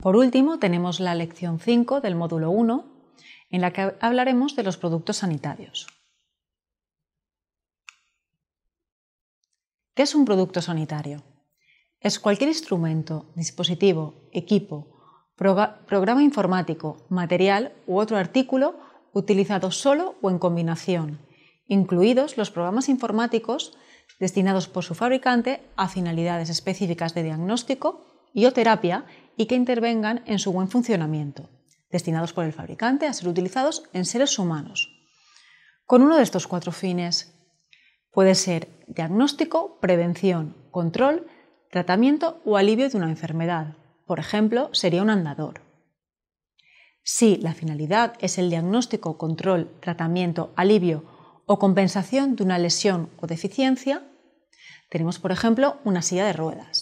Por último, tenemos la lección 5 del módulo 1, en la que hablaremos de los productos sanitarios. ¿Qué es un producto sanitario? Es cualquier instrumento, dispositivo, equipo, programa informático, material u otro artículo utilizado solo o en combinación, incluidos los programas informáticos destinados por su fabricante a finalidades específicas de diagnóstico, y o terapia y que intervengan en su buen funcionamiento, destinados por el fabricante a ser utilizados en seres humanos. Con uno de estos cuatro fines puede ser diagnóstico, prevención, control, tratamiento o alivio de una enfermedad. Por ejemplo, sería un andador. Si la finalidad es el diagnóstico, control, tratamiento, alivio o compensación de una lesión o deficiencia, tenemos, por ejemplo, una silla de ruedas.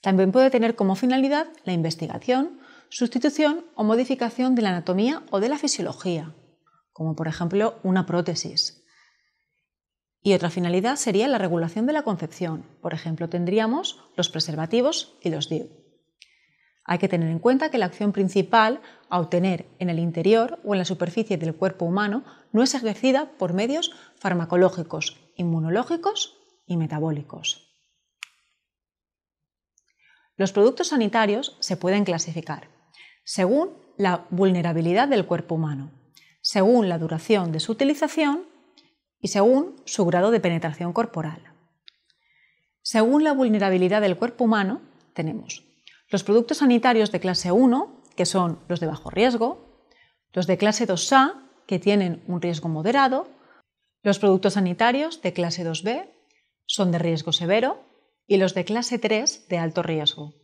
También puede tener como finalidad la investigación, sustitución o modificación de la anatomía o de la fisiología, como por ejemplo una prótesis. Y otra finalidad sería la regulación de la concepción. Por ejemplo, tendríamos los preservativos y los DIU. Hay que tener en cuenta que la acción principal a obtener en el interior o en la superficie del cuerpo humano no es ejercida por medios farmacológicos, inmunológicos y metabólicos. Los productos sanitarios se pueden clasificar según la vulnerabilidad del cuerpo humano, según la duración de su utilización y según su grado de penetración corporal. Según la vulnerabilidad del cuerpo humano, tenemos los productos sanitarios de clase 1, que son los de bajo riesgo, los de clase 2A, que tienen un riesgo moderado, los productos sanitarios de clase 2B son de riesgo severo, y los de clase 3 de alto riesgo.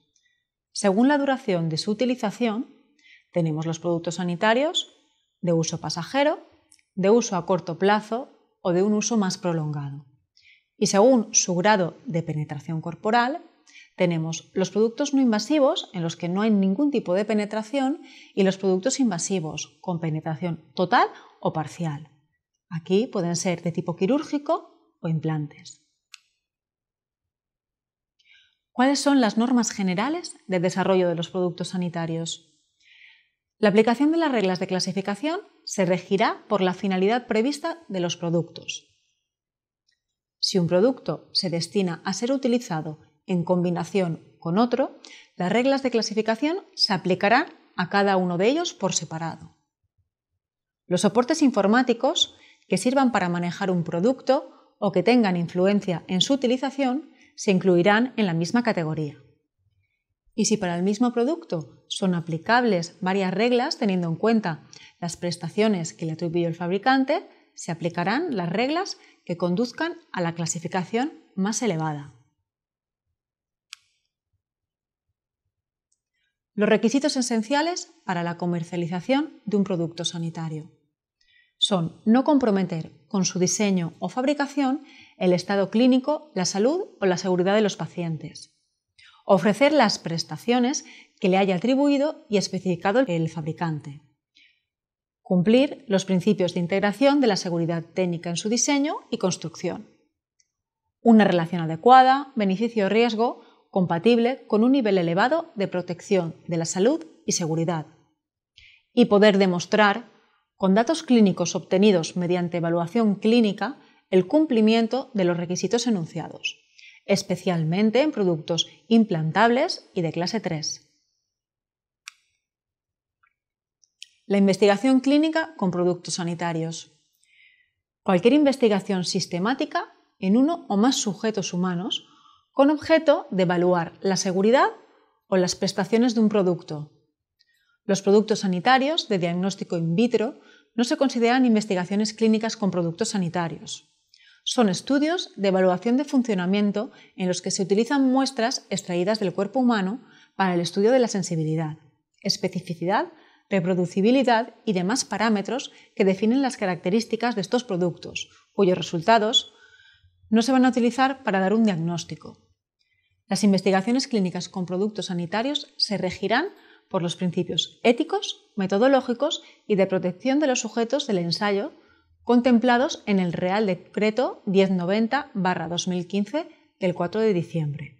Según la duración de su utilización, tenemos los productos sanitarios de uso pasajero, de uso a corto plazo o de un uso más prolongado. Y según su grado de penetración corporal, tenemos los productos no invasivos, en los que no hay ningún tipo de penetración, y los productos invasivos, con penetración total o parcial. Aquí pueden ser de tipo quirúrgico o implantes. ¿Cuáles son las normas generales de desarrollo de los productos sanitarios? La aplicación de las reglas de clasificación se regirá por la finalidad prevista de los productos. Si un producto se destina a ser utilizado en combinación con otro, las reglas de clasificación se aplicarán a cada uno de ellos por separado. Los soportes informáticos que sirvan para manejar un producto o que tengan influencia en su utilización se incluirán en la misma categoría. Y si para el mismo producto son aplicables varias reglas teniendo en cuenta las prestaciones que le atribuyó el fabricante, se aplicarán las reglas que conduzcan a la clasificación más elevada. Los requisitos esenciales para la comercialización de un producto sanitario son no comprometer con su diseño o fabricación el estado clínico, la salud o la seguridad de los pacientes. Ofrecer las prestaciones que le haya atribuido y especificado el fabricante. Cumplir los principios de integración de la seguridad técnica en su diseño y construcción. Una relación adecuada, beneficio-riesgo, compatible con un nivel elevado de protección de la salud y seguridad. Y poder demostrar con datos clínicos obtenidos mediante evaluación clínica el cumplimiento de los requisitos enunciados, especialmente en productos implantables y de clase 3. La investigación clínica con productos sanitarios. Cualquier investigación sistemática en uno o más sujetos humanos con objeto de evaluar la seguridad o las prestaciones de un producto. Los productos sanitarios de diagnóstico in vitro no se consideran investigaciones clínicas con productos sanitarios. Son estudios de evaluación de funcionamiento en los que se utilizan muestras extraídas del cuerpo humano para el estudio de la sensibilidad, especificidad, reproducibilidad y demás parámetros que definen las características de estos productos, cuyos resultados no se van a utilizar para dar un diagnóstico. Las investigaciones clínicas con productos sanitarios se regirán por los principios éticos, metodológicos y de protección de los sujetos del ensayo contemplados en el Real Decreto 1090-2015 del 4 de diciembre.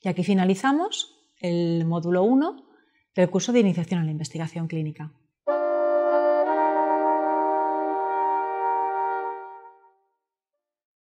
Y aquí finalizamos el módulo 1 del curso de Iniciación a la Investigación Clínica.